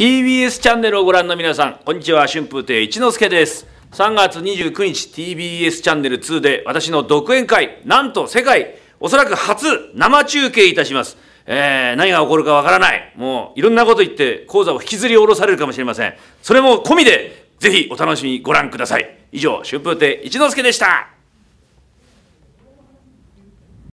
TBS チャンネルをご覧の皆さん、こんにちは、春風亭一之輔です。3月29日 TBS チャンネル2で私の独演会、なんと世界、おそらく初生中継いたします。えー、何が起こるかわからない。もういろんなこと言って講座を引きずり下ろされるかもしれません。それも込みで、ぜひお楽しみご覧ください。以上、春風亭一之輔でした。